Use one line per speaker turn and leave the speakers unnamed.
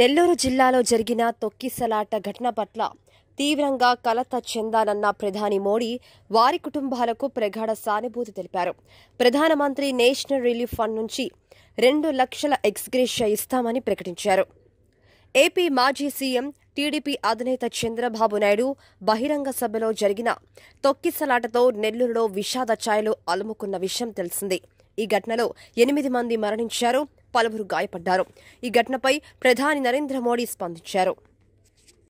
నెల్లూరు జిల్లాలో జరిగిన తొక్కిసలాట ఘటన పట్ల తీవ్రంగా కలత చెందాలన్న ప్రధాని మోడీ వారి కుటుంబాలకు ప్రగాఢ సానుభూతి తెలిపారు ప్రధానమంత్రి నేషనల్ రిలీఫ్ ఫండ్ నుంచి రెండు లక్షల ఎక్స్గ్రేష ఇస్తామని ప్రకటించారు ఏపీ మాజీ సీఎం టీడీపీ అధినేత చంద్రబాబు నాయుడు బహిరంగ సభలో జరిగిన తొక్కిసలాటతో నెల్లూరులో విషాద ఛాయలు అలుముకున్న విషయం తెలిసింది ఈ ఘటనలో ఎనిమిది మంది మరణించారు పలువురు గాయపడ్డారు ఈ ఘటనపై ప్రధాని నరేంద్ర మోడీ స్పందించారు